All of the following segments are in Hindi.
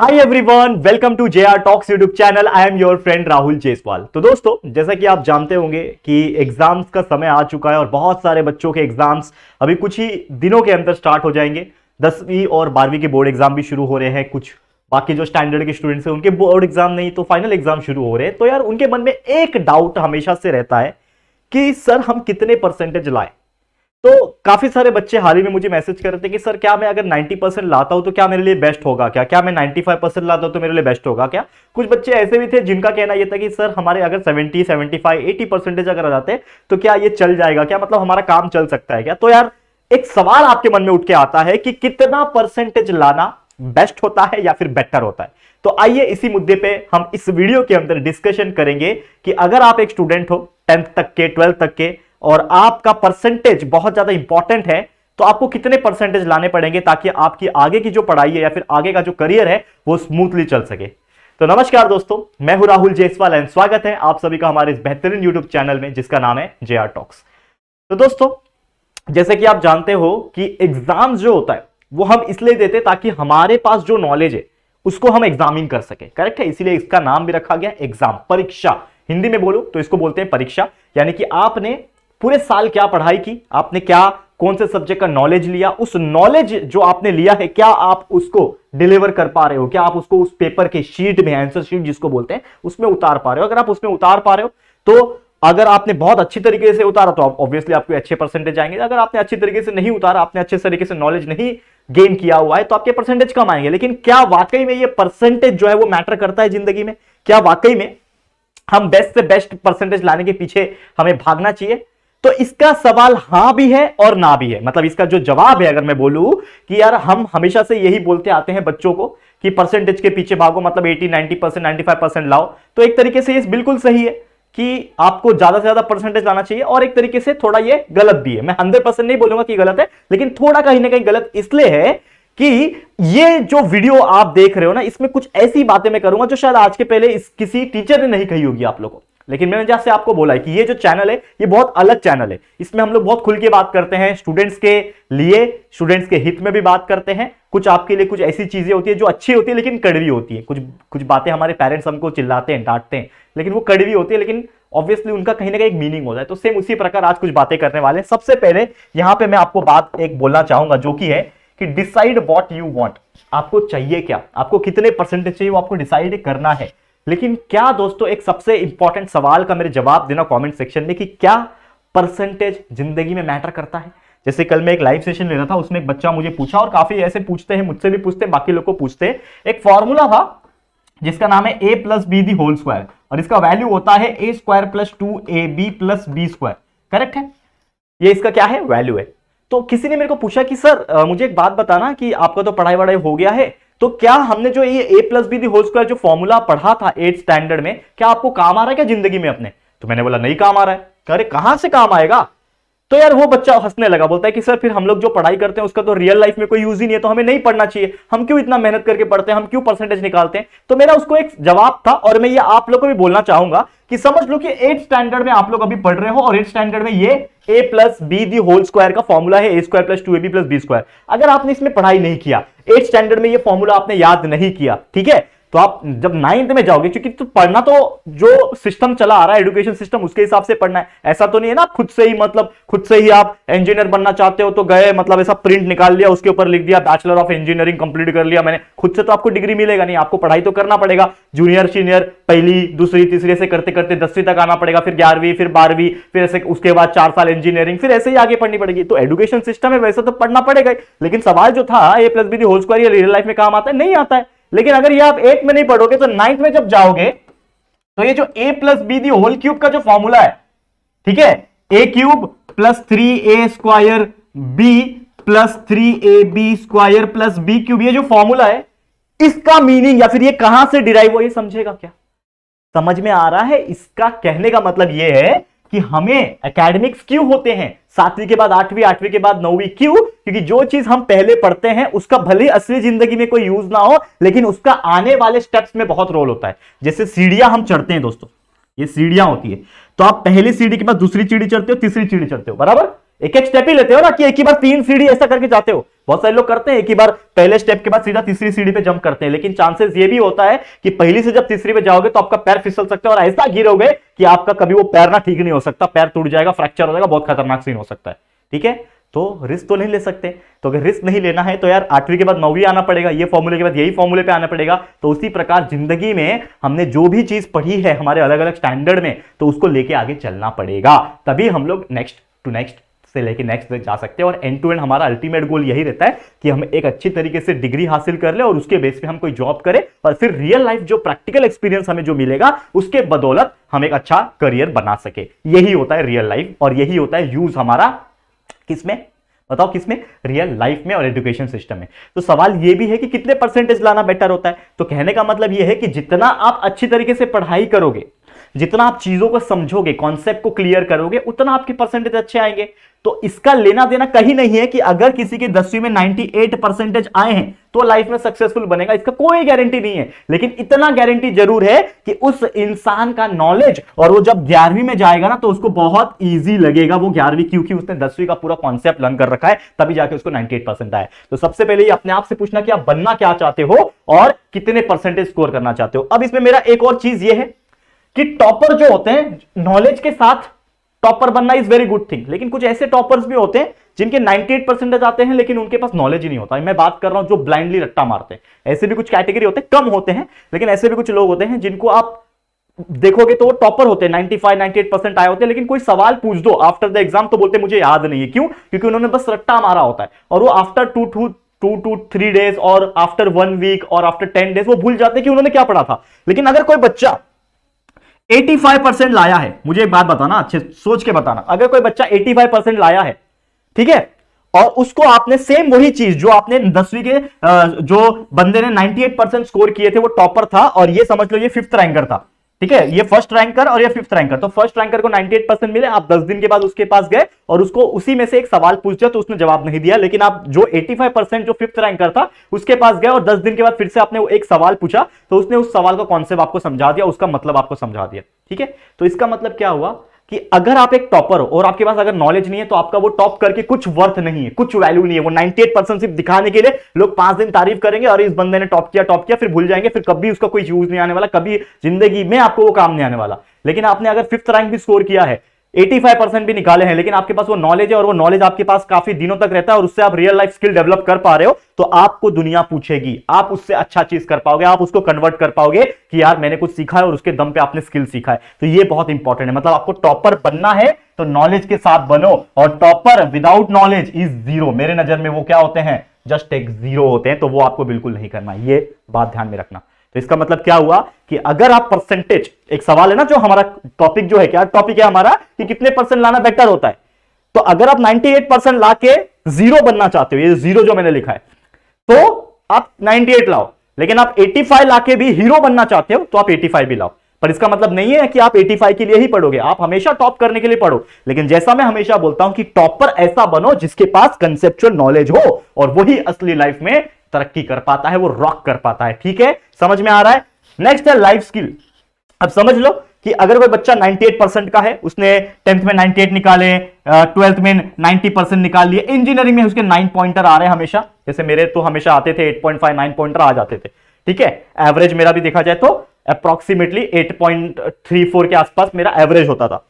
hi everyone welcome to J R talks YouTube channel I am your friend Rahul Jaiswal तो दोस्तों जैसा कि आप जानते होंगे कि एग्जाम्स का समय आ चुका है और बहुत सारे बच्चों के एग्जाम्स अभी कुछ ही दिनों के अंदर स्टार्ट हो जाएंगे दसवीं और बारहवीं के बोर्ड एग्जाम भी शुरू हो रहे हैं कुछ बाकी जो स्टैंडर्ड के स्टूडेंट्स हैं उनके बोर्ड एग्जाम नहीं तो फाइनल एग्जाम शुरू हो रहे हैं तो यार उनके मन में एक डाउट हमेशा से रहता है कि सर हम कितने परसेंटेज लाएं तो काफी सारे बच्चे हाल ही में मुझे मैसेज कर रहे थे कि सर क्या मैं अगर 90 परसेंट लाता हूं तो क्या मेरे लिए बेस्ट होगा क्या क्या मैं 95 परसेंट लाता हूं तो मेरे लिए बेस्ट होगा क्या कुछ बच्चे ऐसे भी थे जिनका कहना यह था कि सर हमारे अगर 70 75 80 परसेंटेज अगर आ जाते तो क्या ये चल जाएगा क्या मतलब हमारा काम चल सकता है क्या तो यार एक सवाल आपके मन में उठ के आता है कि कितना परसेंटेज लाना बेस्ट होता है या फिर बेटर होता है तो आइए इसी मुद्दे पे हम इस वीडियो के अंदर डिस्कशन करेंगे कि अगर आप एक स्टूडेंट हो टेंथ तक के ट्वेल्थ तक के और आपका परसेंटेज बहुत ज्यादा इंपॉर्टेंट है तो आपको कितने परसेंटेज लाने पड़ेंगे ताकि आपकी आगे की जो पढ़ाई है या फिर आगे का जो करियर है वो स्मूथली चल सके तो नमस्कार दोस्तों मैं हूं राहुल जयसवाल एंड स्वागत है आप सभी का हमारे इस बेहतरीन यूट्यूब चैनल में जिसका नाम है जे आर टॉक्स तो दोस्तों जैसे कि आप जानते हो कि एग्जाम जो होता है वो हम इसलिए देते ताकि हमारे पास जो नॉलेज है उसको हम एग्जामिन कर सके करेक्ट है इसीलिए इसका नाम भी रखा गया एग्जाम परीक्षा हिंदी में बोलो तो इसको बोलते हैं परीक्षा यानी कि आपने पूरे साल क्या पढ़ाई की आपने क्या कौन से सब्जेक्ट का नॉलेज लिया उस नॉलेज जो आपने लिया है क्या आप उसको डिलीवर कर पा रहे हो क्या आप उसको उस पेपर के शीट में आंसर शीट जिसको बोलते हैं उसमें उतार पा रहे हो अगर आप उसमें उतार पा रहे हो तो अगर आपने बहुत अच्छी तरीके से उतारा तो ऑब्वियसली आपके अच्छे परसेंटेज आएंगे अगर आपने अच्छी तरीके से नहीं उतारा आपने अच्छे तरीके से नॉलेज नहीं गेन किया हुआ है तो आपके परसेंटेज कम आएंगे लेकिन क्या वाकई में ये परसेंटेज जो है वो मैटर करता है जिंदगी में क्या वाकई में हम बेस्ट से बेस्ट परसेंटेज लाने के पीछे हमें भागना चाहिए तो इसका सवाल हां भी है और ना भी है मतलब इसका जो जवाब है अगर मैं बोलू कि यार हम हमेशा से यही बोलते आते हैं बच्चों को कि परसेंटेज के पीछे भागो मतलब 80 90 परसेंट नाइन्टी परसेंट लाओ तो एक तरीके से ये बिल्कुल सही है कि आपको ज्यादा से ज्यादा परसेंटेज लाना चाहिए और एक तरीके से थोड़ा ये गलत भी है मैं हंड्रेड परसेंट नहीं बोलूंगा कि गलत है लेकिन थोड़ा कहीं ना कहीं गलत इसलिए है कि ये जो वीडियो आप देख रहे हो ना इसमें कुछ ऐसी बातें मैं करूंगा जो शायद आज के पहले किसी टीचर ने नहीं कही होगी आप लोगों को लेकिन मैंने जैसे आपको बोला है कि ये जो चैनल है ये बहुत अलग चैनल है इसमें हम लोग बहुत खुल के बात करते हैं स्टूडेंट्स के लिए स्टूडेंट्स के हित में भी बात करते हैं कुछ आपके लिए कुछ ऐसी चीजें होती है जो अच्छी होती है लेकिन कड़वी होती है कुछ कुछ बातें हमारे पेरेंट्स हमको चिल्लाते हैं डांटते हैं लेकिन वो कड़वी होती है लेकिन ऑब्वियसली उनका कहीं ना कहीं एक मीनिंग होता है तो सेम उसी प्रकार आज कुछ बातें करने वाले हैं सबसे पहले यहाँ पे मैं आपको बात एक बोलना चाहूंगा जो कि है कि डिसाइड वॉट यू वॉन्ट आपको चाहिए क्या आपको कितने परसेंटेज चाहिए वो आपको डिसाइड करना है लेकिन क्या दोस्तों एक सबसे इंपॉर्टेंट सवाल का मेरे जवाब देना कमेंट सेक्शन में कि क्या परसेंटेज जिंदगी में मैटर करता है जैसे कल मैं एक लाइव सेशन ले रहा था उसमें एक बच्चा मुझे पूछा और काफी ऐसे पूछते हैं मुझसे भी पूछते हैं बाकी लोग को पूछते हैं एक फॉर्मूला था जिसका नाम है A plus B the whole square और इसका वैल्यू होता है A square plus two A B plus B square correct है ये इसका क्या है वैल्यू है तो किसी ने मेरे को पूछा कि सर मुझे एक बात बताना कि आपका तो पढ़ाई वढ़ाई हो गया है तो क्या हमने जो ये A plus B the whole square जो फॉर्मूला पढ़ा था एट स्टैंडर्ड में क्या आपको काम आ रहा है क्या जिंदगी में अपने तो मैंने बोला नहीं काम आ रहा है अरे कहां से काम आएगा तो यार वो बच्चा हंसने लगा बोलता है कि सर फिर हम लोग जो पढ़ाई करते हैं उसका तो रियल लाइफ में कोई यूज ही नहीं है तो हमें नहीं पढ़ना चाहिए हम क्यों इतना मेहनत करके पढ़ते हैं हम क्यों परसेंटेज निकालते हैं तो मेरा उसको एक जवाब था और मैं ये आप लोग को भी बोलना चाहूंगा कि समझ लो कि एट स्टैंडर्ड में आप लोग अभी पढ़ रहे हो और एट स्टैंडर्ड में ये A plus B the whole square का फॉर्मूला है A square plus two A B plus B square अगर आपने इसमें पढ़ाई नहीं किया एट स्टैंडर्ड में ये फॉर्मूला आपने याद नहीं किया ठीक है तो आप जब नाइन्थ में जाओगे क्योंकि तो पढ़ना तो जो सिस्टम चला आ रहा है एजुकेशन सिस्टम उसके हिसाब से पढ़ना है ऐसा तो नहीं है ना खुद से ही मतलब खुद से ही आप इंजीनियर बनना चाहते हो तो गए मतलब ऐसा प्रिंट निकाल लिया उसके ऊपर लिख दिया बैचलर ऑफ इंजीनियरिंग कंप्लीट कर लिया मैंने खुद से तो आपको डिग्री मिलेगा नहीं आपको पढ़ाई तो करना पड़ेगा जूनियर सीनियर पहली दूसरी तीसरी ऐसे करते करते दसवीं तक आना पड़ेगा फिर ग्यारहवीं फिर बारहवीं फिर ऐसे उसके बाद चार साल इंजीनियरिंग फिर ऐसे ही आगे पढ़नी पड़ेगी तो एजुकेशन सिस्टम है वैसे तो पढ़ना पड़ेगा लेकिन सवाल जो था A plus B the whole square real life में काम आता है नहीं आता है लेकिन अगर ये आप एट में नहीं पढ़ोगे तो नाइन्थ में जब जाओगे तो ये जो A plus B the whole cube का जो फॉर्मूला है ठीक है A cube plus three A square B plus three A B square plus B cube ये जो फॉर्मूला है इसका मीनिंग या फिर ये कहां से डिराइव हो ये समझेगा क्या समझ में आ रहा है इसका कहने का मतलब ये है कि हमें एकेडमिक्स क्यों होते हैं सातवीं के बाद आठवीं आठवीं के बाद नौवीं क्यों क्योंकि जो चीज हम पहले पढ़ते हैं उसका भले असली जिंदगी में कोई यूज ना हो लेकिन उसका आने वाले स्टेप्स में बहुत रोल होता है जैसे सीढ़ियां हम चढ़ते हैं दोस्तों ये सीढ़ियां होती है तो आप पहली सीढ़ी के बाद दूसरी चीढ़ी चढ़ते हो तीसरी चीढ़ी चढ़ते हो बराबर एक एक स्टेप ही लेते हो ना कि एक ही बार तीन सीढ़ी ऐसा करके जाते हो बहुत सारे लोग करते हैं एक ही बार पहले स्टेप के बाद सीधा तीसरी सीढ़ी पे जंप करते हैं लेकिन चांसेस ये भी होता है कि पहली से जब तीसरी पे जाओगे तो आपका पैर फिसल सकता है और ऐसा गिरोगे कि आपका कभी वो पैर ना ठीक नहीं हो सकता पैर टूट जाएगा फ्रैक्चर हो जाएगा बहुत खतरनाक सीन हो सकता है ठीक है तो रिस्क तो नहीं ले सकते तो अगर रिस्क नहीं लेना है तो यार आठवीं के बाद नौवीं आना पड़ेगा ये फॉर्मूले के बाद यही फॉर्मूले पे आना पड़ेगा तो उसी प्रकार जिंदगी में हमने जो भी चीज पढ़ी है हमारे अलग अलग स्टैंडर्ड में तो उसको लेके आगे चलना पड़ेगा तभी हम लोग नेक्स्ट टू नेक्स्ट से लेके नेक्स्ट तक जा सकते हैं और एंड टू एंड हमारा अल्टीमेट गोल यही रहता है कि हम एक अच्छी तरीके से डिग्री हासिल कर ले और उसके बेस पे हम कोई जॉब करें और फिर रियल लाइफ जो प्रैक्टिकल एक्सपीरियंस हमें जो मिलेगा उसके बदौलत हम एक अच्छा करियर बना सके यही होता है रियल लाइफ और यही होता है यूज हमारा किसमें बताओ किसमें रियल लाइफ में और एजुकेशन सिस्टम में तो सवाल यह भी है कि कितने परसेंटेज लाना बेटर होता है तो कहने का मतलब यह है कि जितना आप अच्छी तरीके से पढ़ाई करोगे जितना आप चीजों को समझोगे कॉन्सेप्ट को क्लियर करोगे उतना आपके परसेंटेज अच्छे आएंगे तो इसका लेना देना कहीं नहीं है कि अगर किसी के दसवीं में 98 परसेंटेज आए हैं तो लाइफ में सक्सेसफुल बनेगा इसका कोई गारंटी नहीं है लेकिन इतना गारंटी जरूर है कि उस इंसान का नॉलेज और वो जब ग्यारहवीं में जाएगा ना तो उसको बहुत ईजी लगेगा वो ग्यारहवीं क्योंकि उसने दसवीं का पूरा कॉन्सेप्ट लर्न कर रखा है तभी जाके उसको नाइनटी परसेंट आए तो सबसे पहले अपने आप से पूछना कि आप बनना क्या चाहते हो और कितने परसेंटेज स्कोर करना चाहते हो अब इसमें मेरा एक और चीज ये है कि टॉपर जो होते हैं नॉलेज के साथ टॉपर बनना इज वेरी गुड थिंग लेकिन कुछ ऐसे टॉपर्स भी होते हैं जिनके 98 परसेंटेज आते हैं लेकिन उनके पास नॉलेज ही नहीं होता मैं बात कर रहा हूं जो ब्लाइंडली रट्टा मारते हैं ऐसे भी कुछ कैटेगरी होते हैं कम होते हैं लेकिन ऐसे भी कुछ लोग होते हैं जिनको आप देखोगे तो वो टॉपर होते हैं 95 फाइव परसेंट आए होते हैं लेकिन कोई सवाल पूछ दो आफ्टर द एग्जाम तो बोलते मुझे याद नहीं है क्यों क्योंकि उन्होंने बस रट्टा मारा होता है और वो after two two two two three days और आफ्टर वन वीक और आफ्टर टेन डेज वो भूल जाते कि उन्होंने क्या पढ़ा था लेकिन अगर कोई बच्चा 85 परसेंट लाया है मुझे एक बात बताना अच्छे सोच के बताना अगर कोई बच्चा 85 परसेंट लाया है ठीक है और उसको आपने सेम वही चीज जो आपने दसवीं के जो बंदे ने 98 परसेंट स्कोर किए थे वो टॉपर था और ये समझ लो ये फिफ्थ रैंकर था ठीक है ये फर्स्ट रैंकर और ये फिफ्थ रैंकर तो फर्स्ट रैंकर को 98 परसेंट मिले आप 10 दिन के बाद उसके पास गए और उसको उसी में से एक सवाल पूछ दिया तो उसने जवाब नहीं दिया लेकिन आप जो 85 परसेंट जो फिफ्थ रैंकर था उसके पास गए और 10 दिन के बाद फिर से आपने वो एक सवाल पूछा तो उसने उस सवाल का कॉन्सेप्ट आपको समझा दिया उसका मतलब आपको समझा दिया ठीक है तो इसका मतलब क्या हुआ कि अगर आप एक टॉपर हो और आपके पास अगर नॉलेज नहीं है तो आपका वो टॉप करके कुछ वर्थ नहीं है कुछ वैल्यू नहीं है वो 98 परसेंट सिर्फ दिखाने के लिए लोग पांच दिन तारीफ करेंगे और इस बंदे ने टॉप किया टॉप किया फिर भूल जाएंगे फिर कभी उसका कोई यूज नहीं आने वाला कभी जिंदगी में आपको वो काम नहीं आने वाला लेकिन आपने अगर फिफ्थ रैंक भी स्कोर किया है 85 परसेंट भी निकाले हैं लेकिन आपके पास वो नॉलेज है और वो नॉलेज आपके पास काफी दिनों तक रहता है और उससे आप रियल लाइफ स्किल डेवलप कर पा रहे हो तो आपको दुनिया पूछेगी आप उससे अच्छा चीज कर पाओगे आप उसको कन्वर्ट कर पाओगे कि यार मैंने कुछ सीखा है और उसके दम पे आपने स्किल सीखा है तो ये बहुत इंपॉर्टेंट है मतलब आपको टॉपर बनना है तो नॉलेज के साथ बनो और topper without knowledge is zero मेरे नजर में वो क्या होते हैं जस्ट एक जीरो होते हैं तो वो आपको बिल्कुल नहीं करना ये बात ध्यान में रखना तो इसका मतलब क्या हुआ कि अगर आप परसेंटेज एक सवाल है ना जो हमारा टॉपिक जो है क्या टॉपिक है हमारा कि कितने परसेंट लाना बेटर होता है तो अगर आप 98 परसेंट ला के जीरो बनना चाहते हो ये जीरो जो मैंने लिखा है तो आप 98 लाओ लेकिन आप 85 फाइव ला के भी हीरो बनना चाहते हो तो आप 85 भी लाओ पर इसका मतलब नहीं है कि आप 85 के लिए ही पढ़ोगे आप हमेशा टॉप करने के लिए पढ़ो लेकिन जैसा मैं हमेशा बोलता हूं कि टॉपर ऐसा बनो जिसके पास कंसेप्चुअल नॉलेज हो और वही असली लाइफ में तरक्की कर पाता है वो रॉक कर पाता है ठीक है समझ में आ रहा है नेक्स्ट है लाइफ स्किल अब समझ लो कि अगर कोई बच्चा 98 परसेंट का है उसने टेंथ में 98 निकाले ट्वेल्थ में 90 परसेंट निकाल लिए इंजीनियरिंग में उसके नाइन पॉइंटर आ रहे हैं हमेशा जैसे मेरे तो हमेशा आते थे 8.5 नाइन पॉइंटर आ जाते थे ठीक है एवरेज मेरा भी देखा जाए तो अप्रोक्सीमेटली 8.34 के आसपास मेरा एवरेज होता था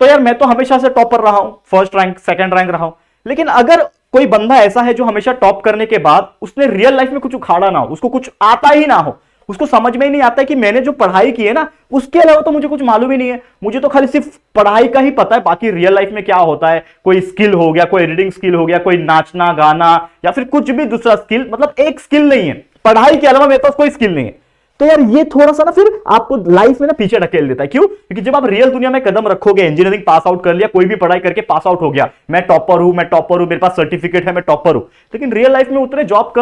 तो यार मैं तो हमेशा से टॉपर रहा हूं फर्स्ट रैंक सेकेंड रैंक रहा हूं लेकिन अगर कोई बंदा ऐसा है जो हमेशा टॉप करने के बाद उसने रियल लाइफ में कुछ उखाड़ा ना हो उसको कुछ आता ही ना हो उसको समझ में ही नहीं आता कि मैंने जो पढ़ाई की है ना उसके अलावा तो मुझे कुछ मालूम ही नहीं है मुझे तो खाली सिर्फ पढ़ाई का ही पता है बाकी रियल लाइफ में क्या होता है कोई स्किल हो गया कोई एडिटिंग स्किल हो गया कोई नाचना गाना या फिर कुछ भी दूसरा स्किल मतलब एक स्किल नहीं है पढ़ाई के अलावा मेरे पास कोई स्किल नहीं है तो यार ये थोड़ा सा ना फिर आपको लाइफ में ना पीछे ढकेल देता है क्यों क्योंकि जब आप रियल दुनिया में कदम रखोगे इंजीनियरिंग पास आउट कर लिया कोई भी पढ़ाई करके पास आउट हो गया मैं टॉपर हूं मैं टॉपर हूं मेरे पास सर्टिफिकेट है मैं टॉपर हूं लेकिन रियल लाइफ में उतने जॉब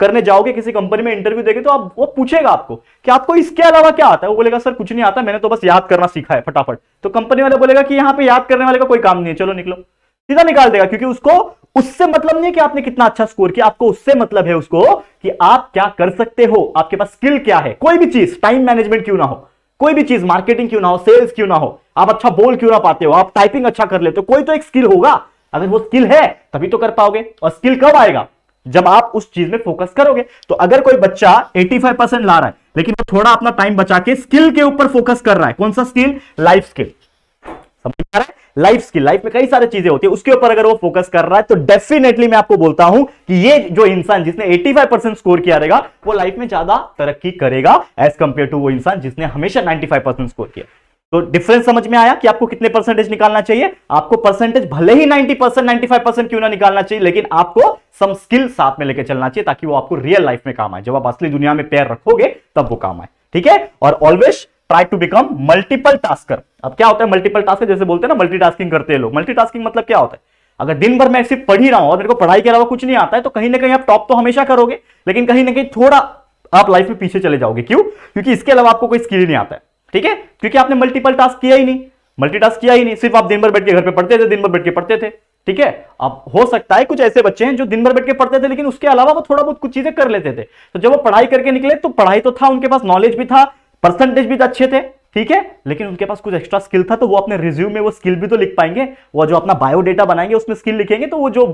करने जाओगे किसी कंपनी में इंटरव्यू देगे तो आप वो पूछेगा आपको कि आपको इसके अलावा क्या आता है वो बोलेगा सर कुछ नहीं आता मैंने तो बस याद करना सीखा है फटाफट तो कंपनी वाले बोलेगा कि यहाँ पे याद करने वाले का कोई काम नहीं है चलो निकलो सीधा निकाल देगा क्योंकि उसको उससे मतलब नहीं है कि आपने कितना अच्छा स्कोर किया आपको उससे मतलब है उसको कि आप क्या कर सकते हो आपके पास स्किल क्या है कोई भी चीज टाइम मैनेजमेंट क्यों ना हो कोई भी चीज मार्केटिंग क्यों ना हो सेल्स क्यों ना हो आप अच्छा बोल क्यों ना पाते हो आप टाइपिंग अच्छा कर लेते हो कोई तो एक स्किल होगा अगर वो स्किल है तभी तो कर पाओगे और स्किल कब आएगा जब आप उस चीज में फोकस करोगे तो अगर कोई बच्चा 85 परसेंट ला रहा है लेकिन वो थोड़ा अपना टाइम बचा के स्किल के ऊपर फोकस कर रहा है कौन सा स्किल लाइफ स्किल समझ आ रहा है लाइफ स्किल लाइफ में कई सारी चीजें होती है उसके ऊपर अगर वो फोकस कर रहा है तो डेफिनेटली मैं आपको बोलता हूं कि ये जो इंसान जिसने 85% स्कोर किया रहेगा वो लाइफ में ज्यादा तरक्की करेगा एज कंपेयर टू वो इंसान जिसने हमेशा 95% स्कोर किया तो डिफरेंस समझ में आया कि आपको कितने परसेंटेज निकालना चाहिए आपको परसेंटेज भले ही 90 परसेंट नाइन्टी परसेंट क्यों ना निकालना चाहिए लेकिन आपको सम स्किल साथ में लेके चलना चाहिए ताकि वो आपको रियल लाइफ में काम आए जब आप असली दुनिया में पैर रखोगे तब वो काम आए ठीक है और always try to become multiple tasker अब क्या होता है मल्टीपल टास्कर जैसे बोलते हैं ना मल्टीटास्किंग करते हैं लोग मल्टीटास्किंग मतलब क्या होता है अगर दिन भर मैं सिर्फ पढ़ ही रहा हूं और मेरे को पढ़ाई के अलावा कुछ नहीं आता है तो कहीं ना कहीं आप टॉप तो हमेशा करोगे लेकिन कहीं ना कहीं थोड़ा आप लाइफ में पीछे चले जाओगे क्यों क्योंकि इसके अलावा आपको कोई स्किल नहीं आता है ठीक है क्योंकि आपने मल्टीपल टास्क किया ही नहीं मल्टीटास्क किया ही नहीं सिर्फ आप दिन भर बैठ के घर पे पढ़ते थे दिन भर बैठ के पढ़ते थे ठीक है अब हो सकता है कुछ ऐसे बच्चे हैं जो दिन भर बैठ के पढ़ते थे लेकिन उसके अलावा वो थोड़ा बहुत कुछ चीजें कर लेते थे तो जब वो पढ़ाई करके निकले तो पढ़ाई तो था उनके पास नॉलेज भी था परसेंटेज भी तो अच्छे थे ठीक है लेकिन उनके पास कुछ एक्स्ट्रा स्किल था तो वो अपने रिज्यूम में वो स्किल भी तो लिख पाएंगे वो जो अपना बायोडेटा बनाएंगे उसमें स्किल लिखेंगे तो वो जो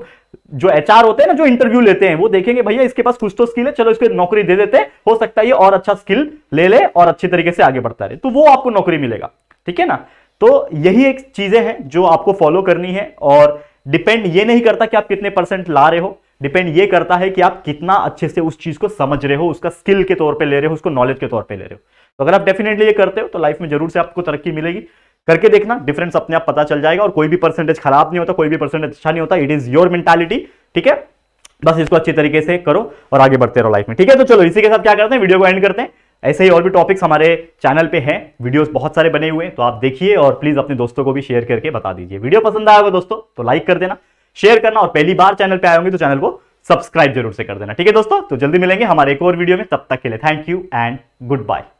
जो एचआर होते हैं ना जो इंटरव्यू लेते हैं वो देखेंगे भैया इसके पास कुछ तो स्किल है चलो इसको नौकरी दे देते हो सकता है ये और अच्छा स्किल ले ले और अच्छे तरीके से आगे बढ़ता रहे तो वो आपको नौकरी मिलेगा ठीक है ना तो यही एक चीजें हैं जो आपको फॉलो करनी है और डिपेंड ये नहीं करता कि आप कितने परसेंट ला रहे हो डिपेंड ये करता है कि आप कितना अच्छे से उस चीज को समझ रहे हो उसका स्किल के तौर पे ले रहे हो उसको नॉलेज के तौर पे ले रहे हो तो अगर आप डेफिनेटली ये करते हो तो लाइफ में जरूर से आपको तरक्की मिलेगी करके देखना डिफरेंस अपने आप पता चल जाएगा और कोई भी परसेंटेज खराब नहीं होता कोई भी परसेंटेज अच्छा नहीं होता इट इज योर मेंटालिटी ठीक है बस इसको अच्छी तरीके से करो और आगे बढ़ते रहो लाइफ में ठीक है तो चलो इसी के साथ क्या करते हैं वीडियो को एंड करते हैं ऐसे ही और भी टॉपिक्स हमारे चैनल पे हैं वीडियोस बहुत सारे बने हुए हैं तो आप देखिए और प्लीज अपने दोस्तों को भी शेयर करके बता दीजिए वीडियो पसंद आया होगा दोस्तों तो लाइक कर देना शेयर करना और पहली बार चैनल पर आए होंगे तो चैनल को सब्सक्राइब जरूर से कर देना ठीक है दोस्तों तो जल्दी मिलेंगे हमारे एक और वीडियो में तब तक के लिए thank you and good bye